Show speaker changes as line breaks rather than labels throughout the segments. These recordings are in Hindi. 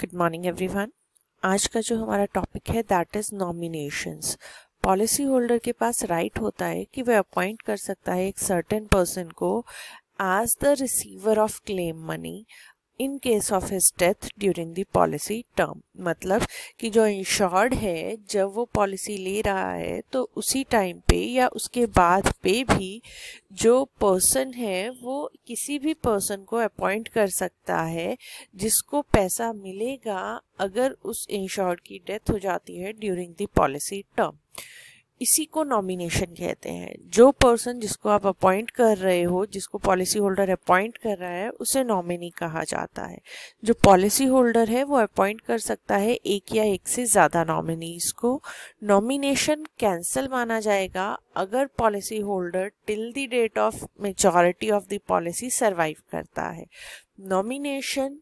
गुड मॉर्निंग एवरीवन आज का जो हमारा टॉपिक है that is nominations policy holder के पास राइट right होता है कि वह अपॉइंट कर सकता है एक सर्टेन पर्सन को as the receiver of claim money in case of his death during the policy term मतलब कि जो इंश्योर्ड है जब वो पॉलिसी ले रहा है तो उसी टाइम पे या उसके बाद पे भी जो पर्सन है वो किसी भी पर्सन को अपॉइंट कर सकता है जिसको पैसा मिलेगा अगर उस इंश्योर्ड की डेथ हो जाती है ड्यूरिंग दी पॉलिसी टर्म इसी को नॉमिनेशन कहते हैं जो पर्सन जिसको आप अपॉइंट कर रहे हो जिसको पॉलिसी होल्डर अपॉइंट कर रहा है उसे नॉमिनी कहा जाता है जो पॉलिसी होल्डर है वो अपॉइंट कर सकता है एक या एक से ज़्यादा नॉमिनीज को नॉमिनेशन कैंसिल माना जाएगा अगर policy holder till the date of majority of the policy survive करता है नॉमिनेशन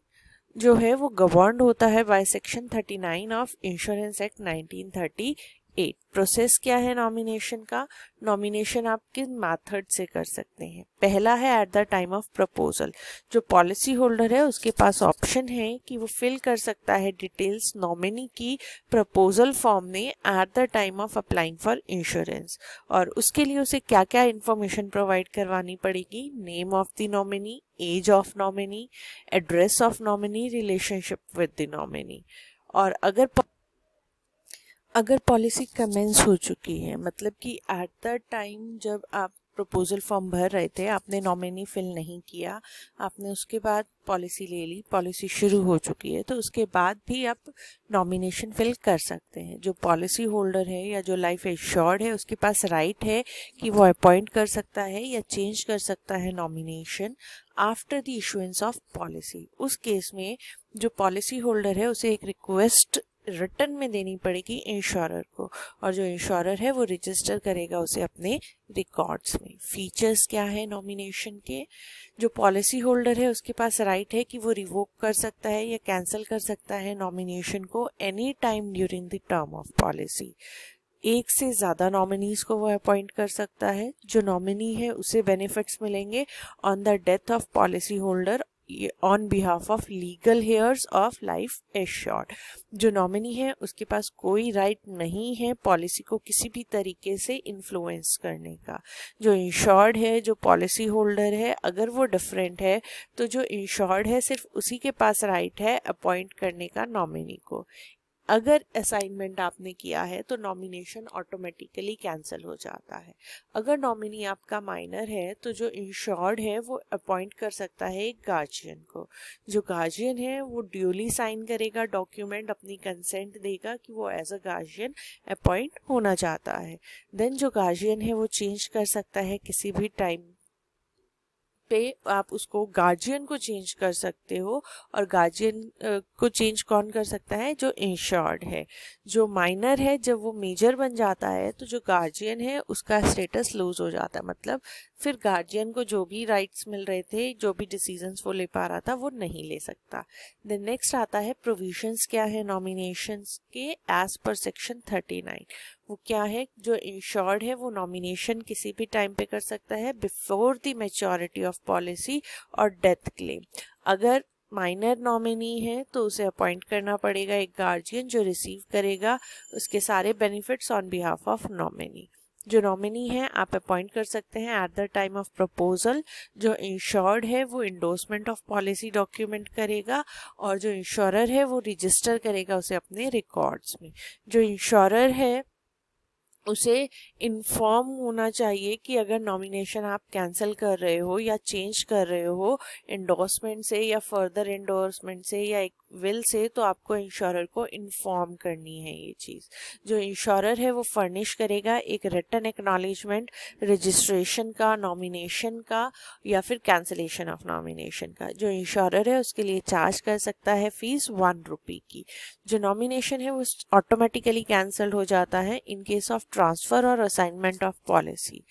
जो है वो गवर्न होता है by section 39 of insurance act 1930 at process क्या है नॉमिनेशन का नॉमिनेशन आप किस मेथड से कर सकते हैं पहला है at the time of proposal जो पॉलिसी होल्डर है उसके पास ऑप्शन है कि वो फिल कर सकता है डिटेल्स नॉमिनी की प्रपोजल फॉर्म में at the time of applying for insurance और उसके लिए उसे क्या क्या इन्फॉर्मेशन प्रोवाइड करवानी पड़ेगी name of the nominee age of nominee address of nominee relationship with the nominee और अगर अगर पॉलिसी कमेंस हो चुकी है मतलब कि एट द टाइम जब आप प्रपोजल फॉर्म भर रहे थे आपने नॉमिनी फिल नहीं किया आपने उसके बाद पॉलिसी ले ली पॉलिसी शुरू हो चुकी है तो उसके बाद भी आप नॉमिनेशन फिल कर सकते हैं जो पॉलिसी होल्डर है या जो लाइफ एश्योर्ड है उसके पास राइट है कि वो अपॉइंट कर सकता है या चेंज कर सकता है nomination after the issuance of policy उस केस में जो पॉलिसी होल्डर है उसे एक रिक्वेस्ट रिटर्न में देनी पड़ेगी इंश्योरर को और जो इंश्योरर है वो रजिस्टर करेगा उसे अपने रिकॉर्ड्स में फीचर्स क्या है नॉमिनेशन के जो पॉलिसी होल्डर है उसके पास राइट है कि वो रिवोक कर सकता है या कैंसिल कर सकता है नॉमिनेशन को any time during the term of policy एक से ज़्यादा नॉमिनीज को वो अपॉइंट कर सकता है जो नॉमिनी है उसे बेनिफिट्स मिलेंगे on the death of policy holder on behalf of legal heirs of life assured जो नॉमिनी है उसके पास कोई राइट नहीं है पॉलिसी को किसी भी तरीके से इन्फ्लुएंस करने का जो इंश्योर्ड है जो पॉलिसी होल्डर है अगर वो डिफरेंट है तो जो इंश्योर्ड है सिर्फ उसी के पास राइट है अपॉइंट करने का नॉमिनी को अगर असाइनमेंट आपने किया है तो नॉमिनेशन ऑटोमेटिकली कैंसिल हो जाता है अगर नॉमिनी आपका माइनर है तो जो इंश्योर्ड है वो अपॉइंट कर सकता है एक गार्जियन को जो गार्जियन है वो ड्यूली साइन करेगा डॉक्यूमेंट अपनी कंसेंट देगा कि वो एज अ गार्जियन अपॉइंट होना चाहता है देन जो गार्जियन है वो चेंज कर सकता है किसी भी टाइम पे आप उसको गार्जियन को चेंज कर सकते हो और गार्जियन को चेंज कौन कर सकता है जो इंश्योर्ड है जो माइनर है जब वो मेजर बन जाता है तो जो गार्जियन है उसका स्टेटस लूज हो जाता है मतलब फिर गार्जियन को जो भी राइट्स मिल रहे थे जो भी डिसीजंस वो ले पा रहा था वो नहीं ले सकता देन नेक्स्ट आता है प्रोविजंस क्या है नॉमिनेशंस के एज पर सेक्शन 39 वो क्या है जो इंश्योर्ड है वो नॉमिनेशन किसी भी टाइम पे कर सकता है before the maturity of policy और डेथ क्लेम अगर माइनर नॉमिनी है तो उसे अपॉइंट करना पड़ेगा एक गार्जियन जो रिसीव करेगा उसके सारे benefits on behalf of nominee जो नॉमिनी है आप अपॉइंट कर सकते हैं at the time of proposal जो इंश्योर्ड है वो इंडोर्समेंट ऑफ पॉलिसी डॉक्यूमेंट करेगा और जो इंश्योरर है वो रजिस्टर करेगा उसे अपने रिकॉर्ड्स में जो इंश्योरर है उसे इन्फॉर्म होना चाहिए कि अगर नॉमिनेशन आप कैंसिल कर रहे हो या चेंज कर रहे हो इंडोर्समेंट से या फर्दर इंडोर्समेंट से या एक विल से तो आपको इंश्योरर को इन्फॉर्म करनी है ये चीज़ जो इंश्योरर है वो फर्निश करेगा एक रिटर्न एक्नॉलेजमेंट रजिस्ट्रेशन का नॉमिनेशन का या फिर कैंसिलेशन ऑफ नॉमिनेशन का जो इंश्योरर है उसके लिए चार्ज कर सकता है फीस वन रुपी की जो नॉमिनेशन है वो ऑटोमेटिकली कैंसल हो जाता है in case of transfer or assignment of policy.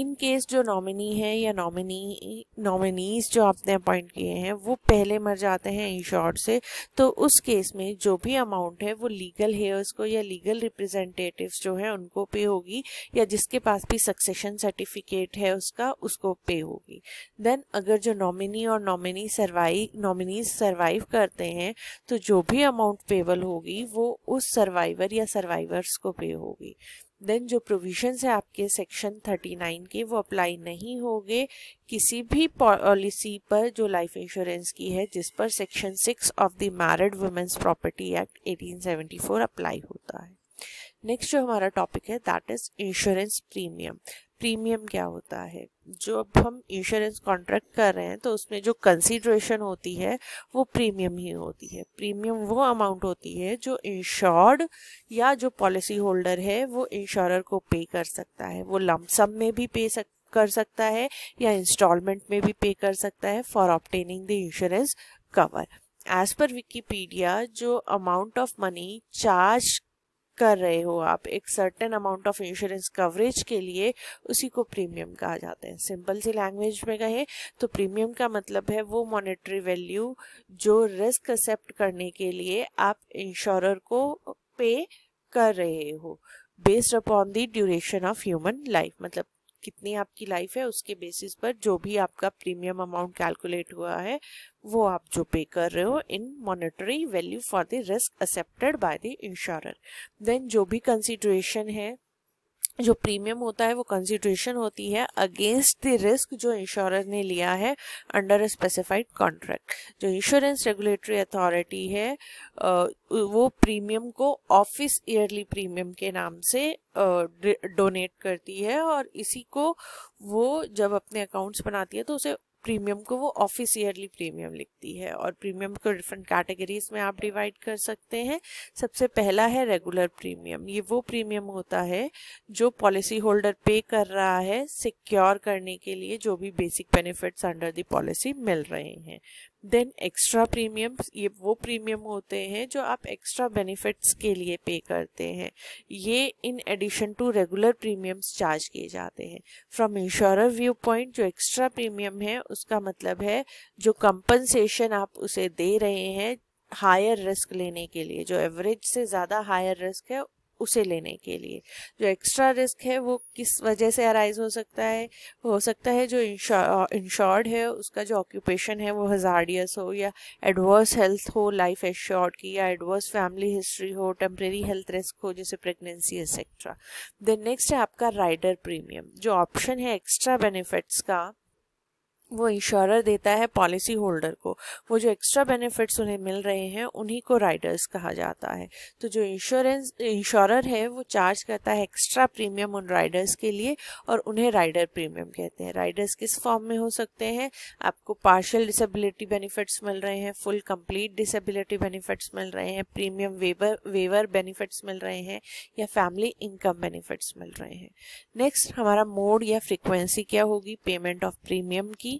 In case जो नॉमिनी है या नॉमिनी नॉमिनीज जो आपने अपॉइंट किए हैं वो पहले मर जाते हैं इंश्योर्ड से तो उस केस में जो भी अमाउंट है वो लीगल हेयर्स को या लीगल रिप्रेजेंटेटिव्स जो है उनको पे होगी या जिसके पास भी सक्सेशन सर्टिफिकेट है उसका उसको पे होगी देन अगर जो नॉमिनी और नॉमिनी सर्वाइव नॉमिनीज सर्वाइव करते हैं तो जो भी अमाउंट पेबल होगी वो उस सर्वाइवर या सर्वाइवर्स को पे होगी देन जो प्रोविजन है आपके सेक्शन थर्टी के वो अप्लाई नहीं होंगे किसी भी पॉलिसी पर जो लाइफ इंश्योरेंस की है जिस पर section six of the married women's property act 1874 apply होता है नेक्स्ट जो हमारा टॉपिक है that is insurance premium premium क्या होता है जो अब हम इंश्योरेंस कॉन्ट्रैक्ट कर रहे हैं तो उसमें जो कंसीड्रेशन होती है वो प्रीमियम ही होती है प्रीमियम वो अमाउंट होती है जो इंश्योर्ड या जो पॉलिसी होल्डर है वो इंश्योरर को पे कर सकता है वो लमसम में भी पे सक कर सकता है या इंस्टॉलमेंट में भी पे कर सकता है for obtaining the insurance cover as per Wikipedia जो अमाउंट ऑफ मनी चार्ज कर रहे हो आप एक certain amount of insurance coverage के लिए उसी को प्रीमियम कहा जाता है सिंपल सी लैंग्वेज में कहे तो प्रीमियम का मतलब है वो मॉनेटरी वैल्यू जो रिस्क एक्सेप्ट करने के लिए आप इंश्योरर को पे कर रहे हो based upon the duration of human life मतलब कितनी आपकी लाइफ है उसके बेसिस पर जो भी आपका प्रीमियम अमाउंट कैलकुलेट हुआ है वो आप जो पे कर रहे हो in monetary value for the risk accepted by the insurer then जो भी कंसिड्रेशन है जो प्रीमियम होता है वो कंसिड्रेशन होती है अगेंस्ट द रिस्क जो इंश्योरर ने लिया है अंडर अ स्पेसिफाइड कॉन्ट्रैक्ट जो इंश्योरेंस रेगुलेटरी अथॉरिटी है वो प्रीमियम को ऑफिस ईयरली प्रीमियम के नाम से डोनेट करती है और इसी को वो जब अपने अकाउंट्स बनाती है तो उसे प्रीमियम को वो ऑफिस ईयरली प्रीमियम लिखती है और प्रीमियम को डिफरेंट कैटेगरीज में आप डिवाइड कर सकते हैं सबसे पहला है रेगुलर प्रीमियम ये वो प्रीमियम होता है जो पॉलिसी होल्डर पे कर रहा है सिक्योर करने के लिए जो भी basic benefits under the policy मिल रहे हैं देन एक्स्ट्रा प्रीमियम ये वो प्रीमियम होते हैं जो आप एक्स्ट्रा बेनिफिट्स के लिए पे करते हैं ये in addition to regular premiums charge किए जाते हैं फ्रॉम इंश्योरर व्यू पॉइंट जो एक्स्ट्रा प्रीमियम है उसका मतलब है जो कंपनसेशन आप उसे दे रहे हैं हायर रिस्क लेने के लिए जो एवरेज से ज़्यादा हायर रिस्क है उसे लेने के लिए जो एक्स्ट्रा रिस्क है वो किस वजह से अराइज हो सकता है हो सकता है जो इंश्योर्ड है उसका जो ऑक्यूपेशन है वो हजार्डियस हो या एडवर्स हेल्थ हो लाइफ एश्योर्ड की या एडवर्स फैमिली हिस्ट्री हो टेम्प्रेरी हेल्थ रिस्क हो जैसे प्रेगनेंसी एक्सेट्रा देन नेक्स्ट है आपका राइडर प्रीमियम जो ऑप्शन है एक्स्ट्रा बेनिफिट्स का वो इंश्योर देता है पॉलिसी होल्डर को वो जो एक्स्ट्रा बेनिफिट्स उन्हें मिल रहे हैं उन्हीं को राइडर्स कहा जाता है तो जो इंश्योरेंस इंश्योरर है वो चार्ज करता है एक्स्ट्रा प्रीमियम उन राइडर्स के लिए और उन्हें राइडर प्रीमियम कहते हैं राइडर्स किस फॉर्म में हो सकते हैं आपको पार्शल डिसेबिलिटी बेनिफिट्स मिल रहे हैं फुल कम्प्लीट डिसेबिलिटी बेनिफिट्स मिल रहे हैं प्रीमियम वेबर वेवर बेनिफिट्स मिल रहे हैं या फैमिली इनकम बेनिफिट्स मिल रहे हैं नेक्स्ट हमारा मोड या फ्रिक्वेंसी क्या होगी पेमेंट ऑफ प्रीमियम की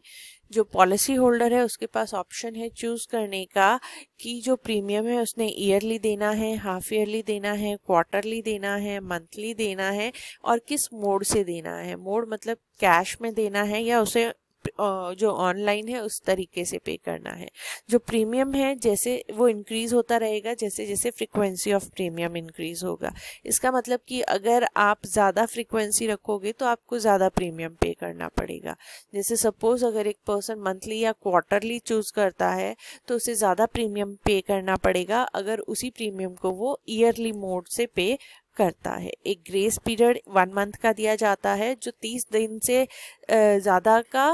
जो पॉलिसी होल्डर है उसके पास ऑप्शन है चूज़ करने का कि जो प्रीमियम है उसने ईयरली देना है हाफ ईयरली देना है क्वार्टरली देना है मंथली देना है और किस मोड से देना है मोड मतलब कैश में देना है या उसे जो ऑनलाइन है उस तरीके से पे करना है जो प्रीमियम है जैसे वो इंक्रीज़ होता रहेगा जैसे जैसे फ्रीक्वेंसी ऑफ प्रीमियम इंक्रीज़ होगा इसका मतलब कि अगर आप ज़्यादा फ्रीक्वेंसी रखोगे तो आपको ज़्यादा प्रीमियम पे करना पड़ेगा जैसे सपोज़ अगर एक पर्सन मंथली या क्वार्टरली चूज़ करता है तो उसे ज़्यादा प्रीमियम पे करना पड़ेगा अगर उसी प्रीमियम को वो ईयरली मोड से पे करता है एक ग्रेस पीरियड वन मंथ का दिया जाता है जो तीस दिन से ज़्यादा का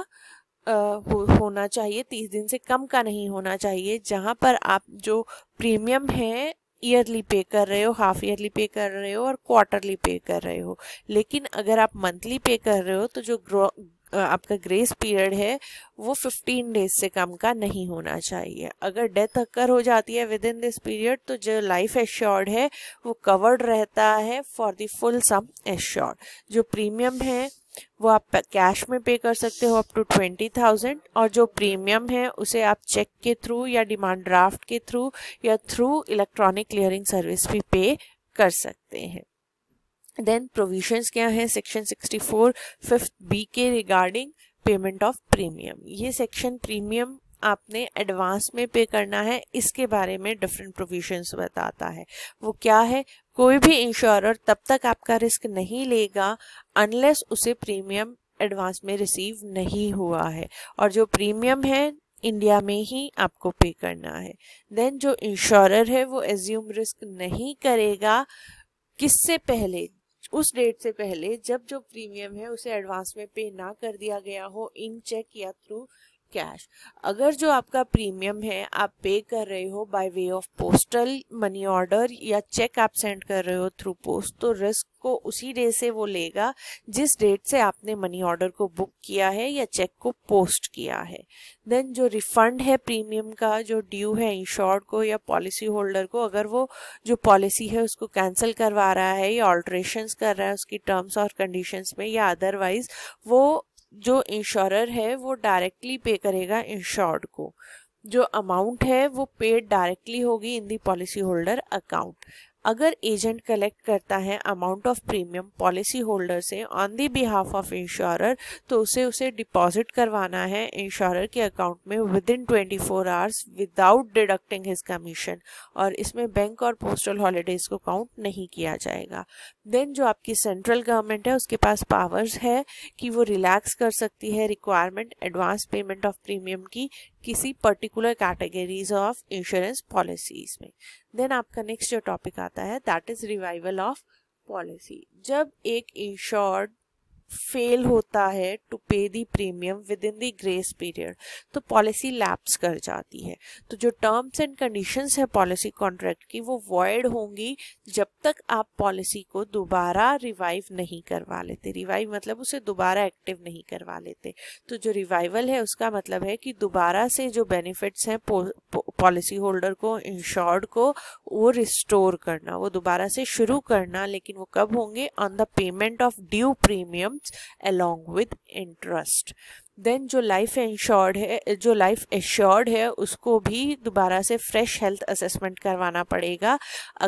हो, होना चाहिए तीस दिन से कम का नहीं होना चाहिए जहाँ पर आप जो प्रीमियम है ईयरली पे कर रहे हो हाफ ईयरली पे कर रहे हो और क्वार्टरली पे कर रहे हो लेकिन अगर आप मंथली पे कर रहे हो तो जो ग्रो आपका ग्रेस पीरियड है वो 15 डेज से कम का नहीं होना चाहिए अगर डेथ अक्कर हो जाती है विद इन दिस पीरियड तो जो लाइफ एश्योर्ड है वो कवर्ड रहता है for the full sum assured जो प्रीमियम है वो आप कैश में पे कर सकते हो अप टू ट्वेंटी थाउजेंड और जो प्रीमियम है उसे आप चेक के थ्रू या डिमांड ड्राफ्ट के थ्रू या थ्रू इलेक्ट्रॉनिक क्लियरिंग सर्विस भी पे कर सकते हैं देन प्रोविजंस क्या हैं section sixty four fifth B के रिगार्डिंग पेमेंट ऑफ प्रीमियम ये सेक्शन प्रीमियम आपने एडवांस में पे करना है इसके बारे में डिफरेंट प्रोविजंस बताता है वो क्या है कोई भी इंश्योरर तब तक आपका रिस्क नहीं लेगा अनलेस उसे प्रीमियम एडवांस में रिसीव नहीं हुआ है और जो प्रीमियम है इंडिया में ही आपको पे करना है देन जो इंश्योरर है वो एज्यूम रिस्क नहीं करेगा किससे पहले उस डेट से पहले जब जो प्रीमियम है उसे एडवांस में पे ना कर दिया गया हो इन चेक या थ्रू कैश अगर जो आपका प्रीमियम है आप पे कर रहे हो by way of postal money order या चेक आप सेंड कर रहे हो थ्रू पोस्ट तो रिस्क को उसी डे से वो लेगा जिस डेट से आपने मनी ऑर्डर को बुक किया है या चेक को पोस्ट किया है देन जो रिफंड है प्रीमियम का जो ड्यू है इंश्योर्ड को या पॉलिसी होल्डर को अगर वो जो पॉलिसी है उसको कैंसिल करवा रहा है या ऑल्ट्रेशन कर रहा है उसकी टर्म्स और कंडीशंस में या अदरवाइज वो जो इंश्योरर है वो डायरेक्टली पे करेगा इंश्योर्ड को जो अमाउंट है वो पेड डायरेक्टली होगी in the policy holder account अगर एजेंट कलेक्ट करता है amount of premium policy holder से on the behalf of insurer तो उसे उसे डिपॉजिट करवाना है इंश्योरर के अकाउंट में within twenty four hours without deducting his commission और इसमें बैंक और पोस्टल हॉलीडेज को काउंट नहीं किया जाएगा देन जो आपकी सेंट्रल गवर्नमेंट है उसके पास पावर्स है कि वो रिलैक्स कर सकती है requirement advance payment of premium की किसी particular categories of insurance policies में देन आपका नेक्स्ट जो टॉपिक आता है that is revival of policy जब एक इंश्योर्ड फेल होता है to pay the premium within the grace period तो पॉलिसी लैप्स कर जाती है तो जो टर्म्स एंड कंडीशंस है पॉलिसी कॉन्ट्रैक्ट की वो वॉइड होंगी जब तक आप पॉलिसी को दोबारा रिवाइव नहीं करवा लेते रिवाइव मतलब उसे दोबारा एक्टिव नहीं करवा लेते तो जो रिवाइवल है उसका मतलब है कि दोबारा से जो बेनिफिट्स हैं पॉलिसी होल्डर को इंश्योर्ड को वो रिस्टोर करना वो दोबारा से शुरू करना लेकिन वो कब होंगे on the payment of due premium comes along with interest then जो लाइफ इंश्योर्ड है जो लाइफ एश्योर्ड है उसको भी दोबारा से फ्रेश हेल्थ असेसमेंट करवाना पड़ेगा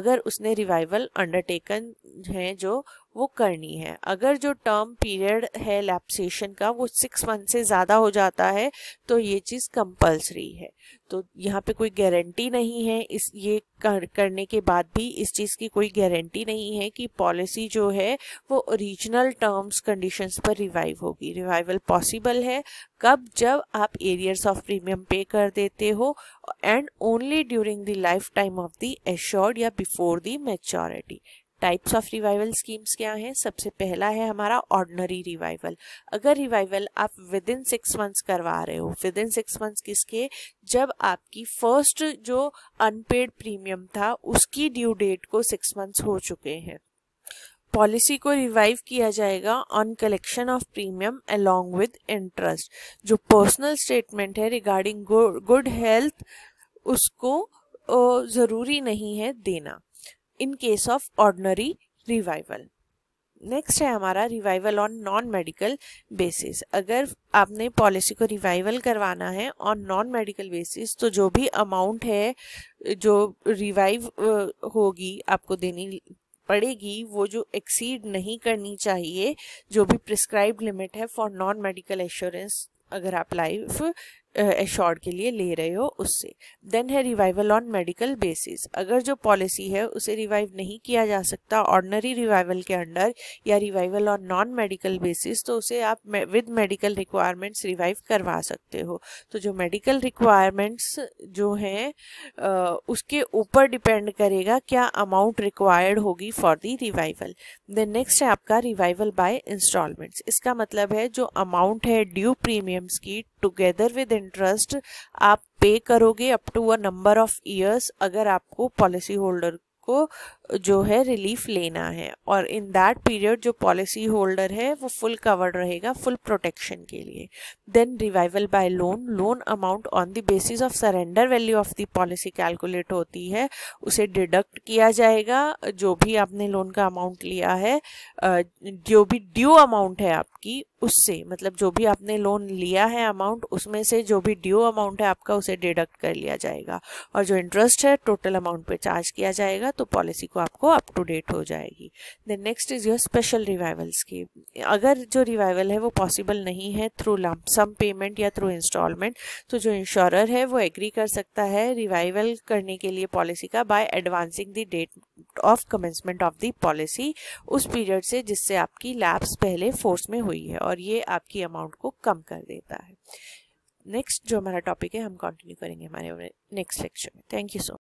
अगर उसने रिवाइवल अंडरटेकन है जो वो करनी है अगर जो टर्म पीरियड है लैप्सेशन का वो सिक्स मंथ से ज़्यादा हो जाता है तो ये चीज़ कंपलसरी है तो यहाँ पे कोई गारंटी नहीं है इस ये कर, करने के बाद भी इस चीज़ की कोई गारंटी नहीं है कि पॉलिसी जो है वो ओरिजिनल टर्म्स कंडीशंस पर रिवाइव होगी रिवाइवल पॉसिबल है कब जब आप एरियर्स ऑफ प्रीमियम पे कर देते हो and only during the life time of the assured या before the maturity types of revival schemes क्या हैं सबसे पहला है हमारा ऑर्डनरी रिवाइवल अगर रिवाइवल आप विद इन सिक्स मंथ्स करवा रहे हो विद इन सिक्स मंथ्स किसके जब आपकी फर्स्ट जो अनपेड प्रीमियम था उसकी ड्यू डेट को सिक्स मंथ्स हो चुके हैं पॉलिसी को रिवाइव किया जाएगा on collection of premium along with interest जो पर्सनल स्टेटमेंट है रिगार्डिंग गुड हेल्थ उसको ज़रूरी नहीं है देना in case of ordinary revival next है हमारा revival on non medical basis अगर आपने पॉलिसी को रिवाइवल करवाना है ऑन नॉन मेडिकल बेसिस तो जो भी अमाउंट है जो रिवाइव होगी आपको देनी पड़ेगी वो जो एक्सीड नहीं करनी चाहिए जो भी प्रिस्क्राइब लिमिट है फॉर नॉन मेडिकल एश्योरेंस अगर आप लाइफ एश्योर्ड के लिए ले रहे हो उससे देन है रिवाइवल ऑन मेडिकल बेसिस अगर जो पॉलिसी है उसे रिवाइव नहीं किया जा सकता ऑर्डनरी रिवाइवल के अंडर या revival on non medical basis तो उसे आप विद मेडिकल रिक्वायरमेंट्स रिवाइव करवा सकते हो तो जो मेडिकल रिक्वायरमेंट्स जो हैं उसके ऊपर डिपेंड करेगा क्या अमाउंट रिक्वायर्ड होगी for the revival then next है आपका रिवाइवल बाय इंस्टॉलमेंट्स इसका मतलब है जो अमाउंट है ड्यू प्रीमियम्स की टुगेदर विद इंटरेस्ट आप पे करोगे up to a number of years अगर आपको पॉलिसी होल्डर को जो है रिलीफ लेना है और इन दैट पीरियड जो पॉलिसी होल्डर है वो फुल कवर्ड रहेगा फुल प्रोटेक्शन के लिए then revival by loan loan amount on the basis of surrender value of the policy calculate होती है उसे डिडक्ट किया जाएगा जो भी आपने लोन का अमाउंट लिया है जो भी ड्यू अमाउंट है आपकी उससे मतलब जो भी आपने लोन लिया है अमाउंट उसमें से जो भी ड्यू अमाउंट है आपका उसे डिडक्ट कर लिया जाएगा और जो इंटरेस्ट है टोटल अमाउंट पे चार्ज किया जाएगा तो पॉलिसी को आपको अप टू डेट हो जाएगी then next is your special revival scheme अगर जो रिवाइवल है वो पॉसिबल नहीं है थ्रू लमसम पेमेंट या थ्रू इंस्टॉलमेंट तो जो इंश्योरर है वो एग्री कर सकता है रिवाइवल करने के लिए पॉलिसी का by advancing the date of commencement of the policy उस पीरियड से जिससे आपकी लैब्स पहले फोर्स में हुई है और ये आपकी अमाउंट को कम कर देता है नेक्स्ट जो हमारा टॉपिक है हम कंटिन्यू करेंगे हमारे नेक्स्ट लेक्चर में थैंक यू सो मच